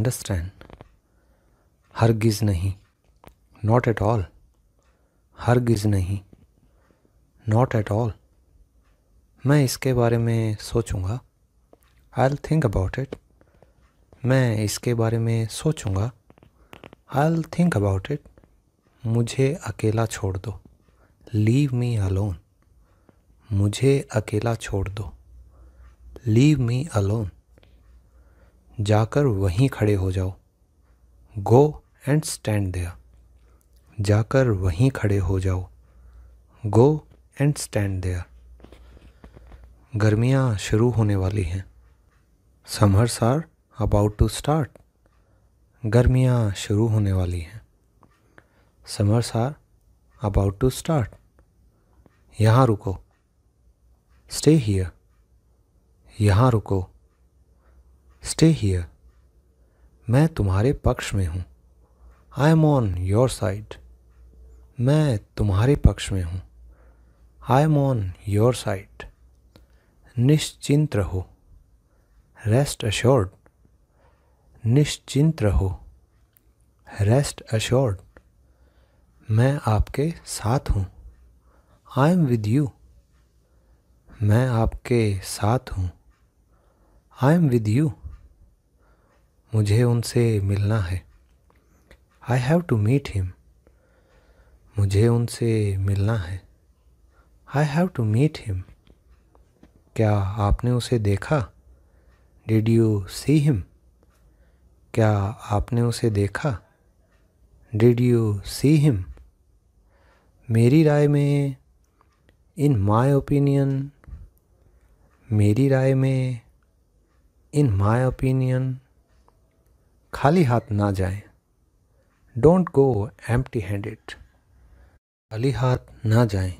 Understand हरगिज़ नहीं not at all हरगिज़ नहीं नॉट एट ऑल मैं इसके बारे में सोचूंगा I'll think about it मैं इसके बारे में सोचूंगा I'll think about it मुझे अकेला छोड़ दो लीव मी अलोन मुझे अकेला छोड़ दो लीव मी अलोन जाकर वहीं खड़े हो जाओ गो एंड स्टैंड देयर जाकर वहीं खड़े हो जाओ गो एंड स्टैंड देयर गर्मियाँ शुरू होने वाली हैं summers are about to start गर्मियाँ शुरू होने वाली हैं summers are about to start यहाँ रुको स्टे हियर यहाँ रुको स्टे हियर मैं तुम्हारे पक्ष में हूँ I am on your side मैं तुम्हारे पक्ष में हूँ I am on your side निश्चिंत रहो रेस्ट अश्योर्ड निश्चिंत रहो रेस्ट अश्योर्ड मैं आपके साथ हूँ आई एम विद यू मैं आपके साथ हूँ आई एम विद यू मुझे उनसे मिलना है I have to meet him मुझे उनसे मिलना है I have to meet him क्या आपने उसे देखा डिड यू सी हिम क्या आपने उसे देखा डिड यू सी हिम मेरी राय में इन माई ओपिनियन मेरी राय में इन माई ओपिनियन खाली हाथ ना जाएं। डोंट गो एम्प्टी हैंडेड खाली हाथ ना जाएं।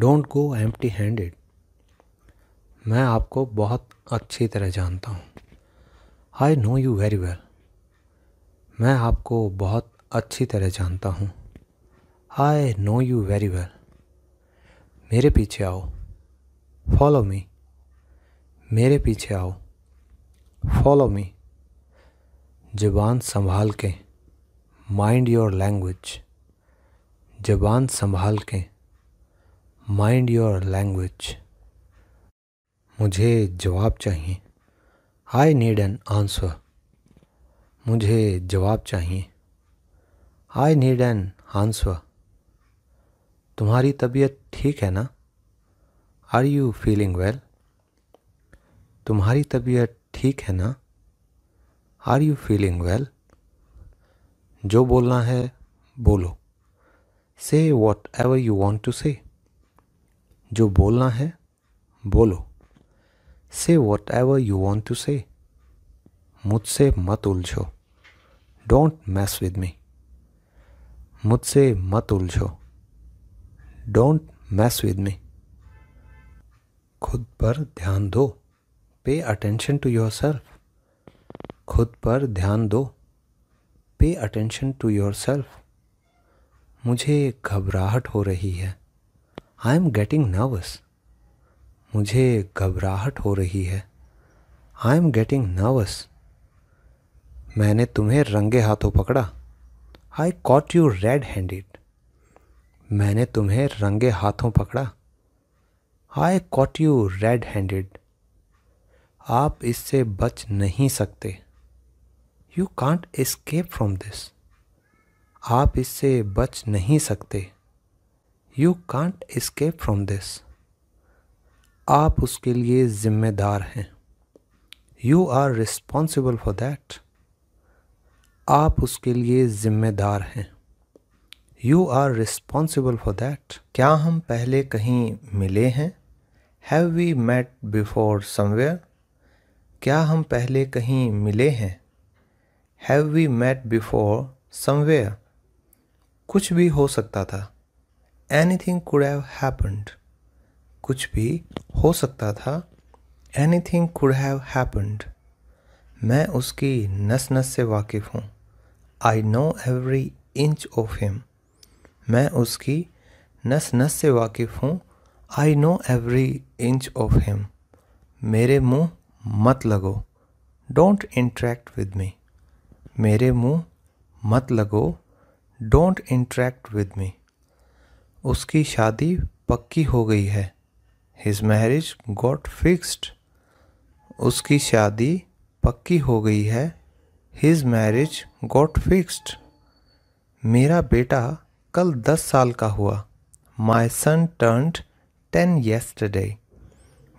डोंट गो एम्प्टी हैंडेड मैं आपको बहुत अच्छी तरह जानता हूँ I know you very well मैं आपको बहुत अच्छी तरह जानता हूँ I know you very well मेरे पीछे आओ फॉलो मी मेरे पीछे आओ फॉलो मी ज़बान संभाल के माइंड योर लैंग्वेज ज़बान संभाल के माइंड योर लैंग्वेज मुझे जवाब चाहिए आई नीड एन आंसर मुझे जवाब चाहिए आई नीड एन आंसर तुम्हारी तबीयत ठीक है ना आर यू फीलिंग वेल तुम्हारी तबीयत ठीक है ना आर यू फीलिंग वेल जो बोलना है बोलो say whatever you want to say जो बोलना है बोलो say whatever you want to say मुझसे मत उलझो डोंट मैस विद मी मुझसे मत उलझो डोंट मैस विद मी खुद पर ध्यान दो pay attention to your self खुद पर ध्यान दो pay attention to your self मुझे घबराहट हो रही है आई एम गेटिंग नर्वस मुझे घबराहट हो रही है आई एम गेटिंग नर्वस मैंने तुम्हें रंगे हाथों पकड़ा I caught you red handed मैंने तुम्हें रंगे हाथों पकड़ा I caught you red handed आप इससे बच नहीं सकते you can't escape from this आप इससे बच नहीं सकते you can't escape from this आप उसके लिए ज़िम्मेदार हैं you are responsible for that आप उसके लिए ज़िम्मेदार हैं you are responsible for that क्या हम पहले कहीं मिले हैं have we met before somewhere क्या हम पहले कहीं मिले हैं have we met before somewhere कुछ भी हो सकता था anything could have happened कुछ भी हो सकता था anything could have happened मैं उसकी नस नस से वाकिफ़ हूँ I know every inch of him मैं उसकी नस नस से वाकिफ़ हूँ I know every inch of him मेरे मुँह मत लगो डोंट इंट्रैक्ट विद मी मेरे मुंह मत लगो डोंट इंट्रैक्ट विद मी उसकी शादी पक्की हो गई है हिज मैरिज गॉट फिक्स्ड उसकी शादी पक्की हो गई है हिज मैरिज गॉट फिक्स्ड मेरा बेटा कल दस साल का हुआ my son turned ten yesterday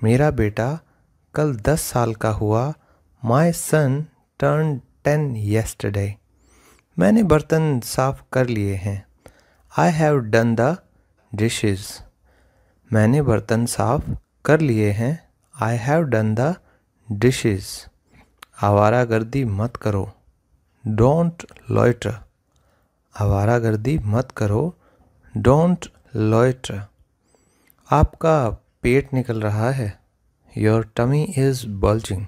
मेरा बेटा कल दस साल का हुआ my son turn ten yesterday. मैंने बर्तन साफ कर लिए हैं I have done the dishes मैंने बर्तन साफ कर लिए हैं I have done the dishes आवारा गर्दी मत करो डोंट लॉयट आवारा गर्दी मत करो डोंट लॉयट आपका पेट निकल रहा है योर टमी इज़ बल्जिंग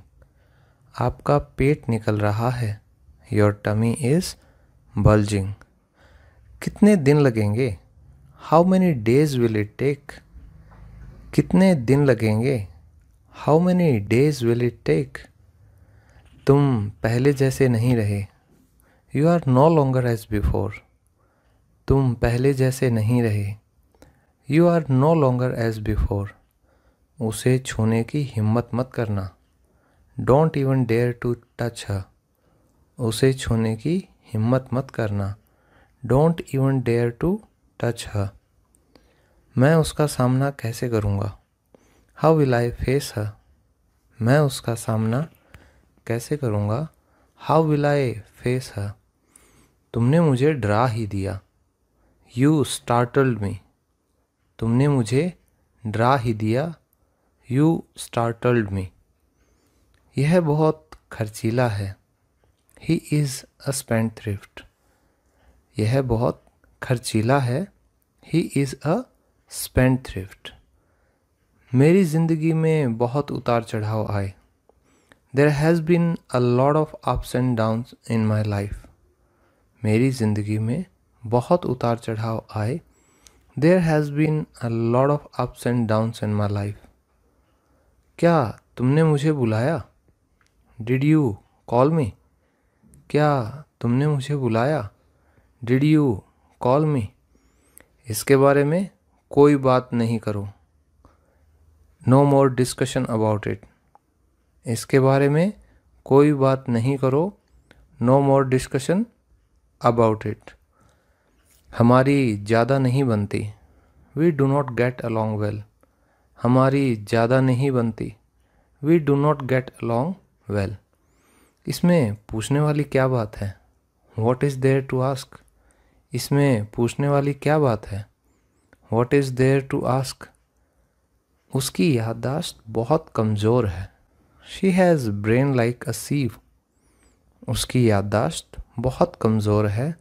आपका पेट निकल रहा है योर टमी इज़ बल्जिंग कितने दिन लगेंगे how many days will it take कितने दिन लगेंगे how many days will it take तुम पहले जैसे नहीं रहे you are no longer as before तुम पहले जैसे नहीं रहे you are no longer as before उसे छूने की हिम्मत मत करना don't even dare to touch her उसे छूने की हिम्मत मत करना don't even dare to touch her मैं उसका सामना कैसे करूँगा how will I face her मैं उसका सामना कैसे करूँगा how will I face her तुमने मुझे डरा ही दिया यू स्टार्टल्ड मी तुमने मुझे डरा ही दिया यू स्टार्टल्ड मी यह बहुत खर्चीला है he is a spendthrift यह बहुत खर्चीला है he is a spendthrift मेरी ज़िंदगी में बहुत उतार चढ़ाव आए there has been a lot of ups and downs in my life मेरी ज़िंदगी में बहुत उतार चढ़ाव आए there has been a lot of ups and downs in my life क्या तुमने मुझे बुलाया डिड यू कॉल मी क्या तुमने मुझे बुलाया डिड यू कॉल मी इसके बारे में कोई बात नहीं करो no more discussion about it इसके बारे में कोई बात नहीं करो no more discussion about it हमारी ज़्यादा नहीं बनती we do not get along well हमारी ज़्यादा नहीं बनती we do not get along well well, इसमें पूछने वाली क्या बात है what is there to ask इसमें पूछने वाली क्या बात है what is there to ask उसकी याददाश्त बहुत कमज़ोर है she has brain like a sieve उसकी याददाश्त बहुत कमज़ोर है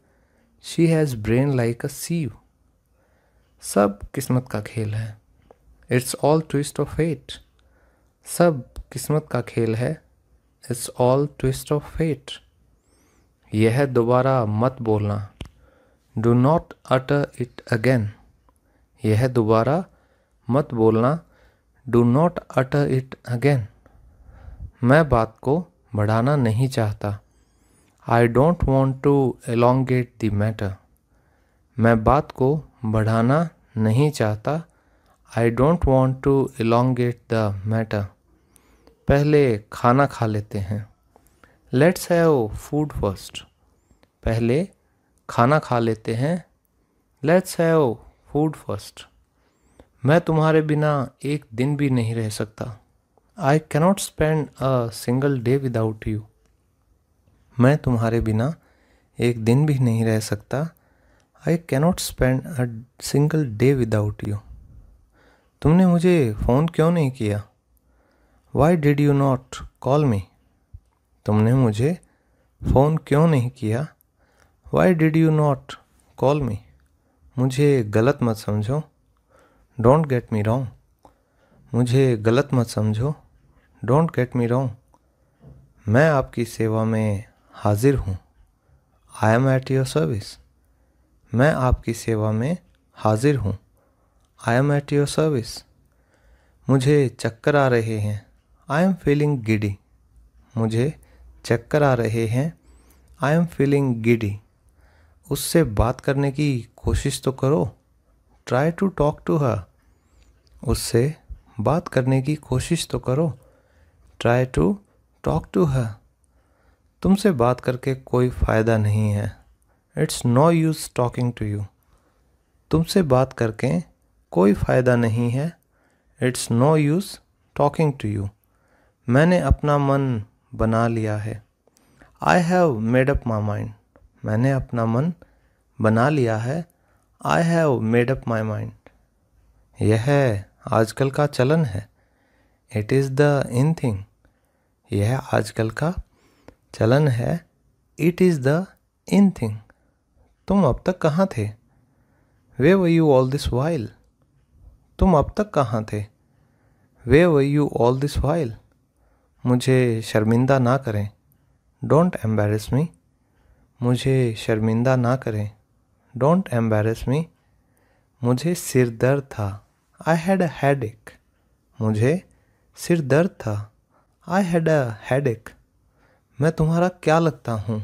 she has brain like a sieve सब किस्मत का खेल है it's all twist of fate सब किस्मत का खेल है it's all twist of fate यह दोबारा मत बोलना do not utter it again यह दोबारा मत बोलना do not utter it again मैं बात को बढ़ाना नहीं चाहता I don't want to elongate the matter मैं बात को बढ़ाना नहीं चाहता I don't want to elongate the matter पहले खाना खा लेते हैं लेट्स हैव फूड फर्स्ट पहले खाना खा लेते हैं लेट्स हैव फूड फर्स्ट मैं तुम्हारे बिना एक दिन भी नहीं रह सकता I cannot spend a single day without you मैं तुम्हारे बिना एक दिन भी नहीं रह सकता I cannot spend a single day without you तुमने मुझे फ़ोन क्यों नहीं किया why did you not call me तुमने मुझे फ़ोन क्यों नहीं किया why did you not call me मुझे गलत मत समझो डोंट गेट मी रॉन्ग मुझे गलत मत समझो डोंट गेट मी रॉन्ग मैं आपकी सेवा में हाजिर हूँ I am at your service मैं आपकी सेवा में हाजिर हूँ I am at your service मुझे चक्कर आ रहे हैं आई एम फीलिंग गिडी मुझे चक्कर आ रहे हैं आई एम फीलिंग गिडी उससे बात करने की कोशिश तो करो try to talk to her उससे बात करने की कोशिश तो करो try to talk to her तुमसे बात करके कोई फ़ायदा नहीं है it's no use talking to you तुमसे बात करके कोई फ़ायदा नहीं है it's no use talking to you मैंने अपना मन बना लिया है I have made up my mind मैंने अपना मन बना लिया है I have made up my mind यह आजकल का चलन है it is the in thing यह आजकल का चलन है it is the in thing तुम अब तक कहाँ थे वे व यू ऑल दिस वाइल तुम अब तक कहाँ थे वे व यू ऑल दिस वाइल्ड मुझे शर्मिंदा ना करें डोंट एम्बेरस मी मुझे शर्मिंदा ना करें डोंट एम्बेरस मी मुझे सिर दर्द था आई हैड अ हेड एक मुझे सिर दर्द था आई हैड अ हेड एक मैं तुम्हारा क्या लगता हूँ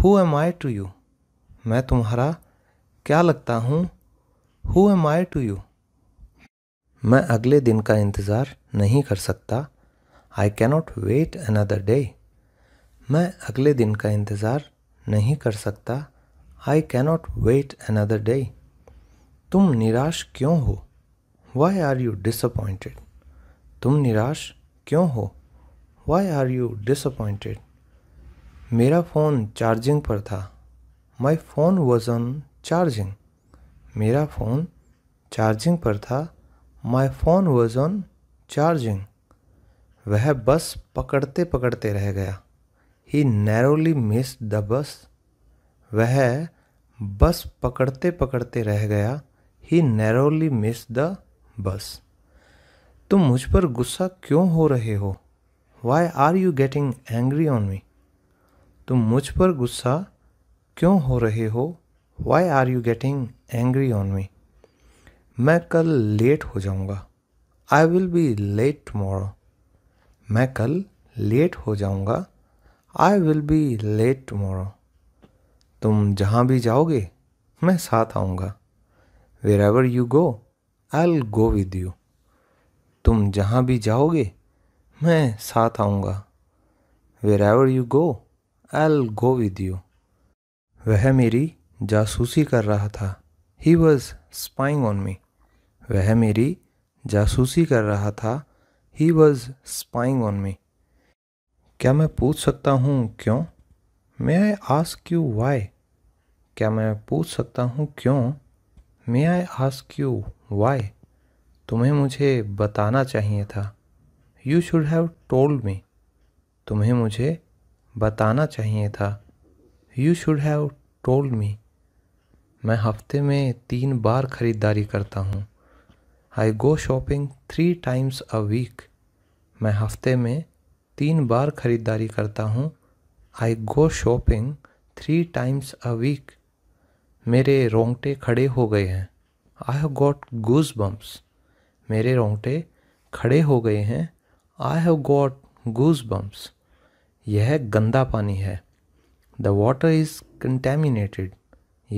who am I to you मैं तुम्हारा क्या लगता हूँ who am I to you मैं अगले दिन का इंतज़ार नहीं कर सकता I cannot wait another day मैं अगले दिन का इंतज़ार नहीं कर सकता I cannot wait another day तुम निराश क्यों हो वाई आर यू डिसअपॉइंटेड तुम निराश क्यों हो वाई आर यू डिसअपॉइंटेड मेरा फ़ोन चार्जिंग पर था my phone was on charging मेरा फ़ोन चार्जिंग पर था my phone was on charging वह बस पकड़ते पकड़ते रह गया ही नैरोली मिस द बस वह बस पकड़ते पकड़ते रह गया ही नैरोली मिस द बस तुम मुझ पर गुस्सा क्यों हो रहे हो why are you getting angry on me तुम मुझ पर गुस्सा क्यों हो रहे हो why are you getting angry on me मैं कल लेट हो जाऊँगा I will be late tomorrow मैं कल लेट हो जाऊँगा I will be late tomorrow तुम जहाँ भी जाओगे मैं साथ आऊँगा wherever you go I go with you तुम जहाँ भी जाओगे मैं साथ आऊँगा wherever you go I go with you वह मेरी जासूसी कर रहा था he was spying on me वह मेरी जासूसी कर रहा था he was spying on me क्या मैं पूछ सकता हूँ क्यों may I ask you why क्या मैं पूछ सकता हूँ क्यों may I ask you why तुम्हें मुझे बताना चाहिए था you should have told me तुम्हें मुझे बताना चाहिए था यू शुड हैव टोल्ड मी मैं हफ्ते में तीन बार ख़रीदारी करता हूँ I go shopping three times a week मैं हफ्ते में तीन बार ख़रीदारी करता हूँ I go shopping three times a week मेरे रोंगटे खड़े हो गए हैं I have got goose bumps मेरे रोंगटे खड़े हो गए हैं I have got goose bumps यह गंदा पानी है द वाटर इज़ कंटेमिनेटेड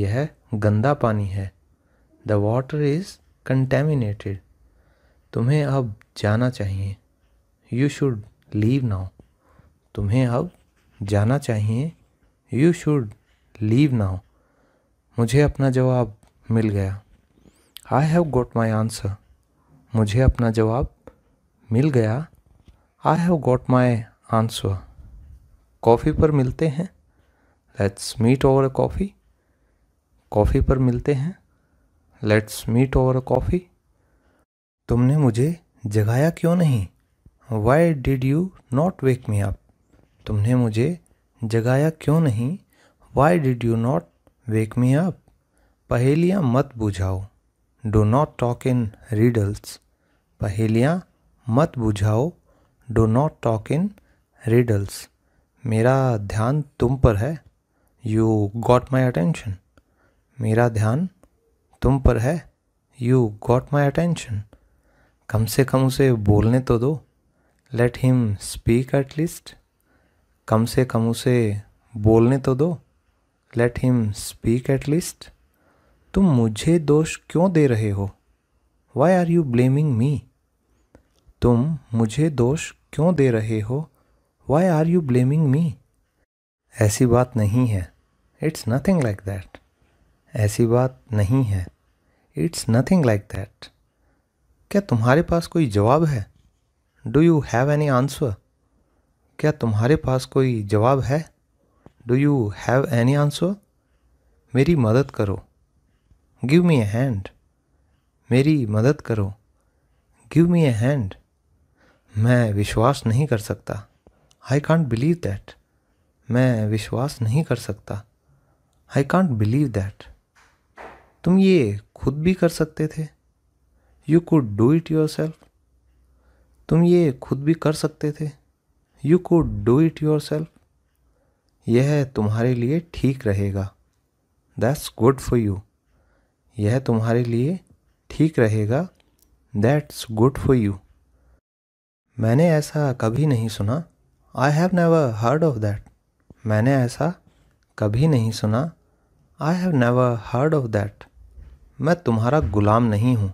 यह गंदा पानी है द वाटर इज़ कंटेमिनेटेड तुम्हें अब जाना चाहिए यू शुड लीव नाउ तुम्हें अब जाना चाहिए यू शुड लीव नाउ मुझे अपना जवाब मिल गया I have got my answer मुझे अपना जवाब मिल गया I have got my answer coffee पर मिलते हैं let's meet over coffee coffee पर मिलते हैं लेट्स मीट ओवर कॉफ़ी तुमने मुझे जगाया क्यों नहीं why did you not wake me up तुमने मुझे जगाया क्यों नहीं why did you not wake me up पहेलियाँ मत बुझाओ do not talk in riddles पहेलियाँ मत बुझाओ do not talk in riddles मेरा ध्यान तुम पर है यू गॉट माई अटेंशन मेरा ध्यान तुम पर है यू गॉट माई अटेंशन कम से कम उसे बोलने तो दो let him speak at least कम से कम उसे बोलने तो दो let him speak at least तुम मुझे दोष क्यों दे रहे हो why are you blaming me तुम मुझे दोष क्यों दे रहे हो why are you blaming me ऐसी बात नहीं है इट्स नथिंग लाइक दैट ऐसी बात नहीं है इट्स नथिंग लाइक दैट क्या तुम्हारे पास कोई जवाब है do you have any answer क्या तुम्हारे पास कोई जवाब है do you have any answer मेरी मदद करो गिव मी ए हैंड मेरी मदद करो गिव मी ए हैंड मैं विश्वास नहीं कर सकता आई कॉन्ट बिलीव दैट मैं विश्वास नहीं कर सकता आई कॉन्ट बिलीव दैट तुम ये खुद भी कर सकते थे you could do it yourself तुम ये खुद भी कर सकते थे you could do it yourself यह तुम्हारे लिए ठीक रहेगा दैट्स गुड फॉर यू यह तुम्हारे लिए ठीक रहेगा दैट्स गुड फॉर यू मैंने ऐसा कभी नहीं सुना I have never heard of that मैंने ऐसा कभी नहीं सुना I have never heard of that मैं तुम्हारा गुलाम नहीं हूँ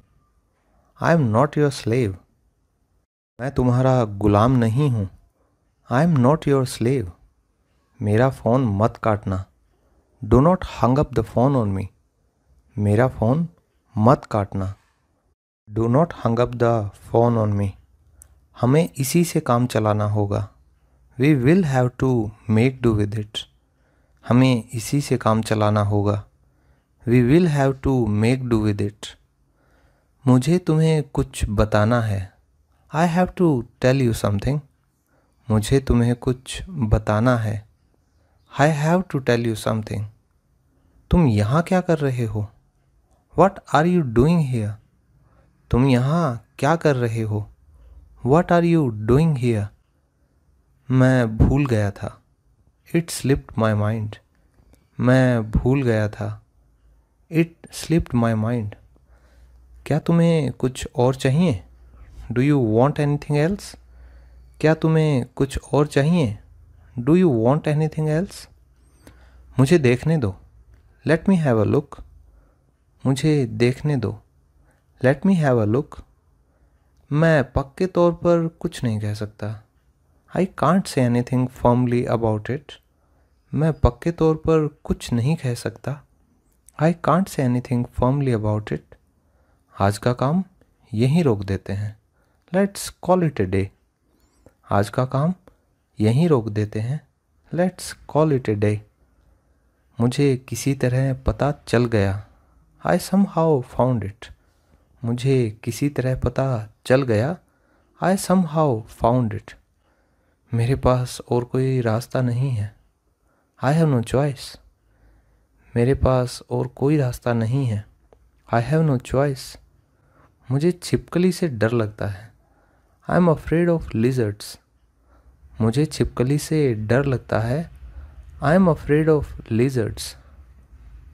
I am not your slave मैं तुम्हारा गुलाम नहीं हूँ I am not your slave मेरा फ़ोन मत काटना do not hang up the phone on me मेरा फ़ोन मत काटना do not hang up the phone on me हमें इसी से काम चलाना होगा we will have to make do with it हमें इसी से काम चलाना होगा we will have to make do with it मुझे तुम्हें कुछ बताना है I have to tell you something मुझे तुम्हें कुछ बताना है I have to tell you something तुम यहाँ क्या कर रहे हो what are you doing here तुम यहाँ क्या कर रहे हो what are you doing here मैं भूल गया था इट स्लिप्ड माई माइंड मैं भूल गया था इट स्लिप्ड माई माइंड क्या तुम्हें कुछ और चाहिए do you want anything else क्या तुम्हें कुछ और चाहिए do you want anything else मुझे देखने दो let me have a look मुझे देखने दो let me have a look मैं पक्के तौर पर कुछ नहीं कह सकता I can't say anything formally about it मैं पक्के तौर पर कुछ नहीं कह सकता I can't say anything firmly about it आज का काम यहीं रोक देते हैं let's call it a day आज का काम यहीं रोक देते हैं let's call it a day मुझे किसी तरह पता चल गया I somehow found it मुझे किसी तरह पता चल गया I somehow found it मेरे पास और कोई रास्ता नहीं है आई हैव नो चॉइस मेरे पास और कोई रास्ता नहीं है आई हैव नो चॉइस मुझे छिपकली से डर लगता है I am afraid of lizards मुझे छिपकली से डर लगता है I am afraid of lizards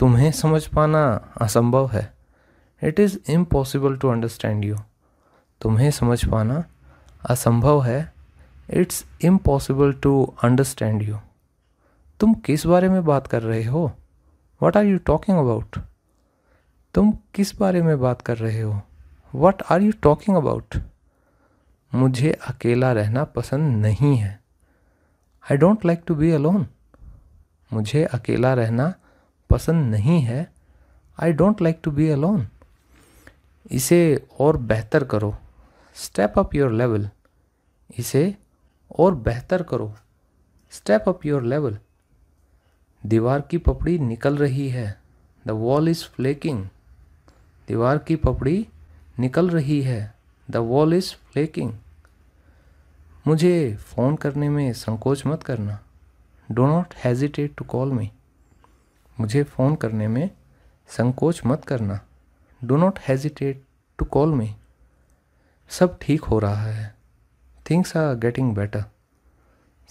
तुम्हें समझ पाना असंभव है it is impossible to understand you तुम्हें समझ पाना असंभव है it's impossible to understand you तुम किस बारे में बात कर रहे हो what are you talking about तुम किस बारे में बात कर रहे हो what are you talking about मुझे अकेला रहना पसंद नहीं है I don't like to be alone मुझे अकेला रहना पसंद नहीं है I don't like to be alone इसे और बेहतर करो स्टेप अप योर लेवल इसे और बेहतर करो स्टेप अप योर लेवल दीवार की पपड़ी निकल रही है द वॉल इज़ फ्लेकिंग दीवार की पपड़ी निकल रही है द वॉल इज़ फ्लेकिंग मुझे फ़ोन करने में संकोच मत करना do not hesitate to call me मुझे फ़ोन करने में संकोच मत करना do not hesitate to call me सब ठीक हो रहा है थिंग्स आर गेटिंग बेटर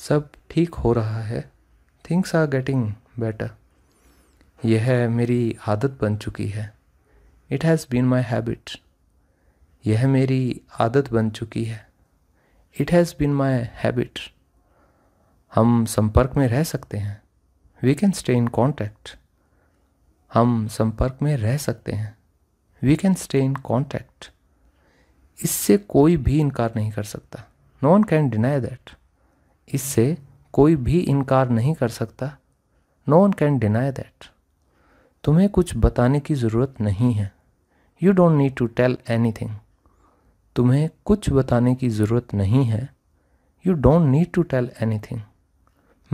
सब ठीक हो रहा है थिंग्स आर गेटिंग बेटर यह मेरी आदत बन चुकी है it has been my habit यह मेरी आदत बन चुकी है it has been my habit हम संपर्क में रह सकते हैं we can stay in contact हम संपर्क में रह सकते हैं we can stay in contact इससे कोई भी इनकार नहीं कर सकता no one can deny that इससे कोई भी इनकार नहीं कर सकता no one can deny that तुम्हें कुछ बताने की ज़रूरत नहीं है you don't need to tell anything तुम्हें कुछ बताने की ज़रूरत नहीं है you don't need to tell anything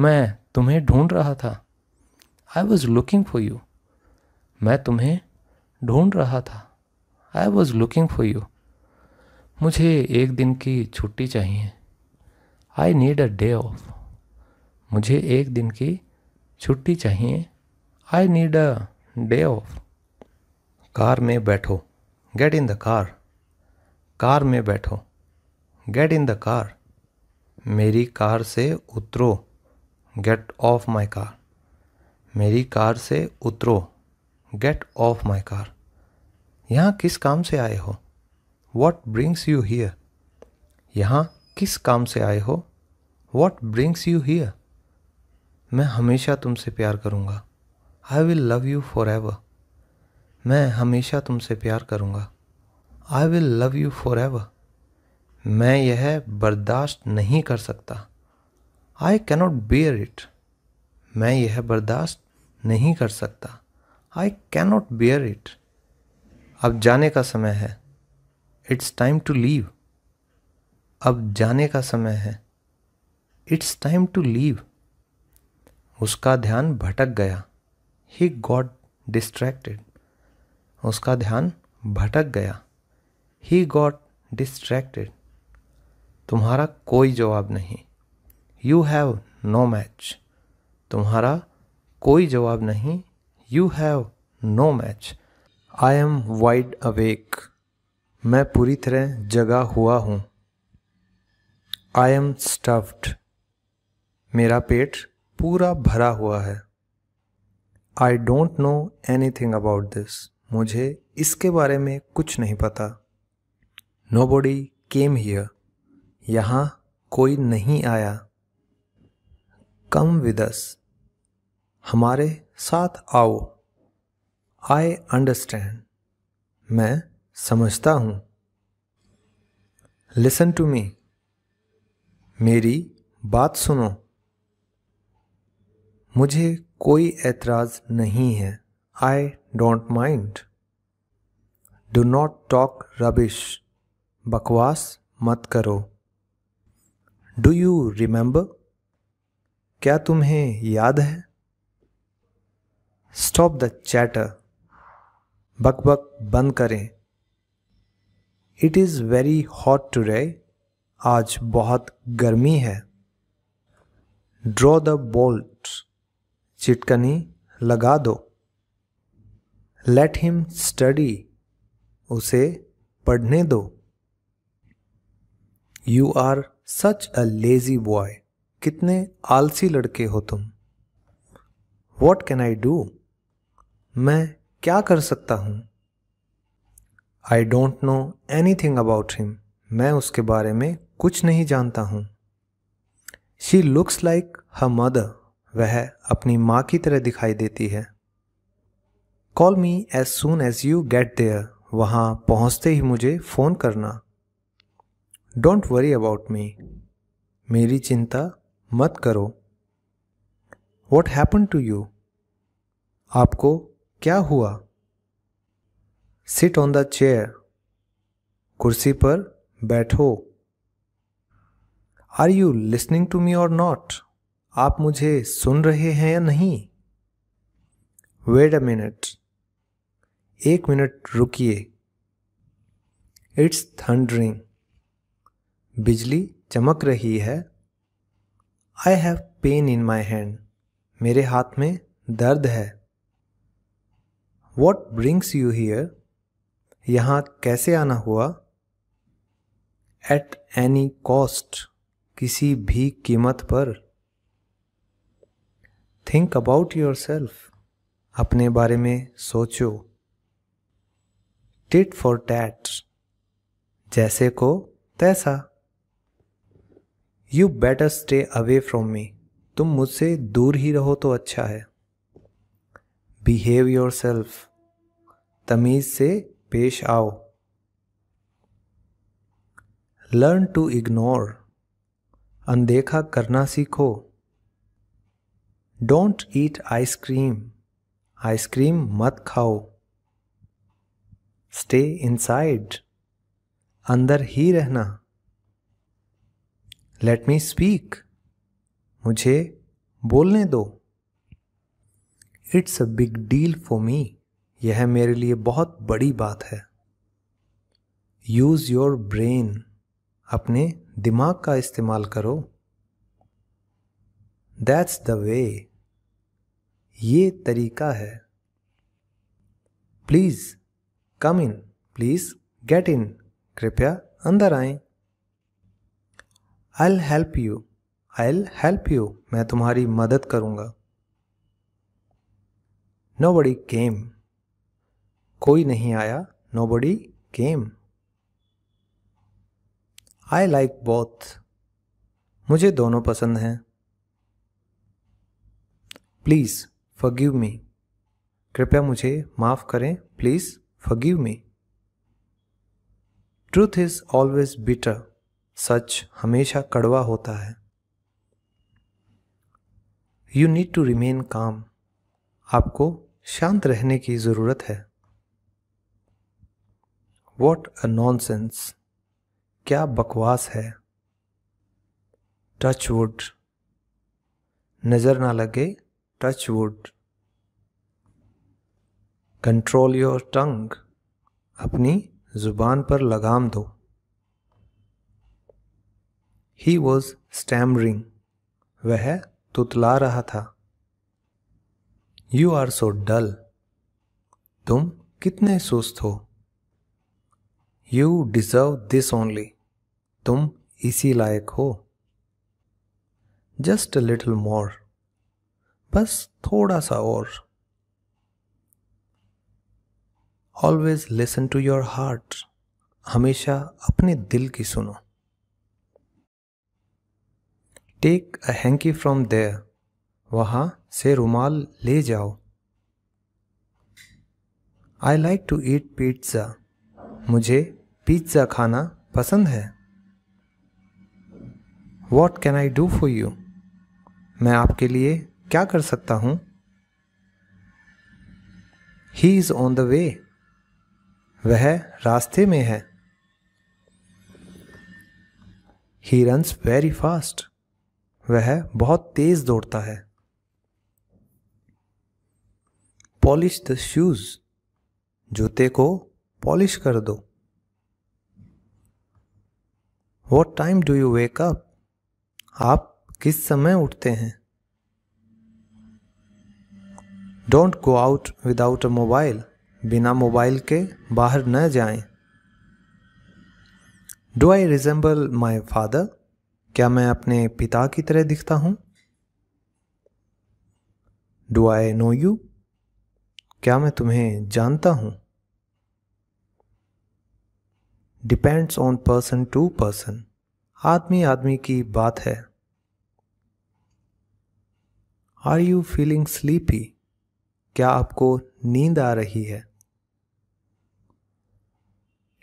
मैं तुम्हें ढूंढ रहा था I was looking for you मैं तुम्हें ढूंढ रहा था I was looking for you मुझे एक दिन की छुट्टी चाहिए I need a day off मुझे एक दिन की छुट्टी चाहिए I need a day off car में बैठो get in the car car में बैठो गेट इन द कार मेरी कार से उतरो गेट ऑफ माई कार मेरी कार से उतरो गेट ऑफ माई कार यहाँ किस काम से आए हो वॉट ब्रिंग्स यू हियर यहाँ किस काम से आए हो वॉट ब्रिंग्स यू हियर मैं हमेशा तुमसे प्यार करूँगा I will love you forever मैं हमेशा तुमसे प्यार करूँगा I will love you forever मैं यह बर्दाश्त नहीं कर सकता आई कैनॉट बेयर इट मैं यह बर्दाश्त नहीं कर सकता आई कैनॉट बेयर इट अब जाने का समय है इट्स टाइम टू लीव अब जाने का समय है इट्स टाइम टू लीव उसका ध्यान भटक गया ही गॉट डिस्ट्रैक्टेड उसका ध्यान भटक गया ही गॉट डिस्ट्रैक्टेड तुम्हारा कोई जवाब नहीं यू हैव नो मैच तुम्हारा कोई जवाब नहीं you have no match I am wide awake मैं पूरी तरह जगा हुआ हूँ आई एम स्टफ्ड मेरा पेट पूरा भरा हुआ है I don't know anything about this मुझे इसके बारे में कुछ नहीं पता नो बॉडी केम हियर यहाँ कोई नहीं आया कम विदस हमारे साथ आओ आई अंडरस्टैंड मैं समझता हूँ लिसन टू मी मेरी बात सुनो मुझे कोई एतराज़ नहीं है I don't mind do not talk rubbish बकवास मत करो डू यू रिमेंबर क्या तुम्हें याद है स्टॉप द चैटर बक बक बंद करें इट इज़ वेरी हॉट रे आज बहुत गर्मी है ड्रॉ द बोल्ट चिटकनी लगा दो लेट हिम स्टडी उसे पढ़ने दो you are such a lazy boy कितने आलसी लड़के हो तुम वॉट कैन आई डू मैं क्या कर सकता हूं I don't know anything about him मैं उसके बारे में कुछ नहीं जानता हूं she looks like her mother वह अपनी माँ की तरह दिखाई देती है call me as soon as you get there वहाँ पहुँचते ही मुझे फ़ोन करना डोंट वरी अबाउट मी मेरी चिंता मत करो वॉट हैपन टू यू आपको क्या हुआ सिट ऑन द चेयर कुर्सी पर बैठो are you listening to me or not आप मुझे सुन रहे हैं या नहीं वेट अ मिनट एक मिनट रुकिए इट्स थंडरिंग बिजली चमक रही है I have pain in my hand मेरे हाथ में दर्द है वॉट ब्रिंग्स यू हियर यहाँ कैसे आना हुआ एट एनी कॉस्ट किसी भी कीमत पर थिंक अबाउट योर सेल्फ अपने बारे में सोचो टिट फॉर टैट जैसे को तैसा you better stay away from me तुम मुझसे दूर ही रहो तो अच्छा है बिहेव योर सेल्फ तमीज से पेश आओ लर्न टू इग्नोर अनदेखा करना सीखो डोंट ईट आइसक्रीम आइसक्रीम मत खाओ स्टे इनसाइड अंदर ही रहना लेट मी स्पीक मुझे बोलने दो it's a big deal for me यह मेरे लिए बहुत बड़ी बात है यूज़ योर ब्रेन अपने दिमाग का इस्तेमाल करो दैट्स द वे ये तरीका है please come in please get in कृपया अंदर आए I help you I help you मैं तुम्हारी मदद करूंगा नो बड़ी केम कोई नहीं आया नो बड़ी केम आई लाइक बोथ मुझे दोनों पसंद हैं प्लीज़ फगीव मी कृपया मुझे माफ़ करें please forgive me truth is always bitter सच हमेशा कड़वा होता है यू नीड टू रिमेन काम आपको शांत रहने की ज़रूरत है वॉट अ नॉन सेंस क्या बकवास है टच वुड नज़र ना लगे touch wood control your tongue अपनी जुबान पर लगाम दो ही वॉज स्टैमरिंग वह तुतला रहा था यू आर सो डल तुम कितने सुस्त हो यू डिजर्व दिस ओनली तुम इसी लायक हो जस्ट लिटल मोर बस थोड़ा सा और always listen to your heart हमेशा अपने दिल की सुनो take a hanky from there वहां से रुमाल ले जाओ I like to eat pizza मुझे पिज्ज़ा खाना पसंद है what can I do for you मैं आपके लिए क्या कर सकता हूं he is on the way वह रास्ते में है ही रन्स वेरी फास्ट वह बहुत तेज दौड़ता है पॉलिश द शूज जूते को पॉलिश कर दो what time do you wake up आप किस समय उठते हैं don't go out without a mobile बिना मोबाइल के बाहर न जाएं। Do I resemble my father क्या मैं अपने पिता की तरह दिखता हूँ डू आई नो यू क्या मैं तुम्हें जानता हूँ depends on person to person आदमी आदमी की बात है आर यू फीलिंग स्लीपी क्या आपको नींद आ रही है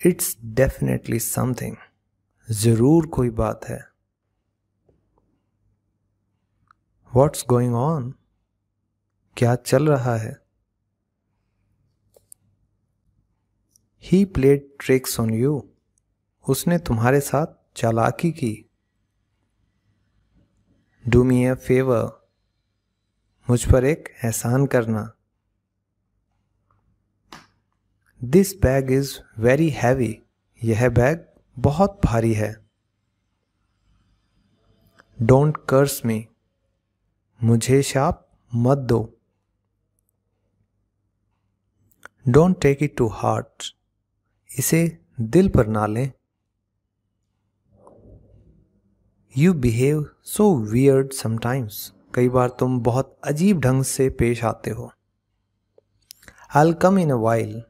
इट्स डेफिनेटली समथिंग ज़रूर कोई बात है वॉट्स गोइंग ऑन क्या चल रहा है he played tricks on you उसने तुम्हारे साथ चालाकी की डू मी ए फेवर मुझ पर एक एहसान करना this bag is very heavy यह बैग बहुत भारी है डोंट कर्स मी मुझे शाप मत दो don't take it to heart इसे दिल पर ना लें you behave so weird sometimes कई बार तुम बहुत अजीब ढंग से पेश आते हो आई कम इन अ वाइल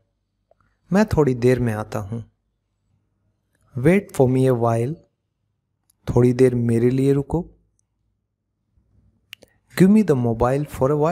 मैं थोड़ी देर में आता हूँ wait for me a while थोड़ी देर मेरे लिए रुको give me the mobile for a while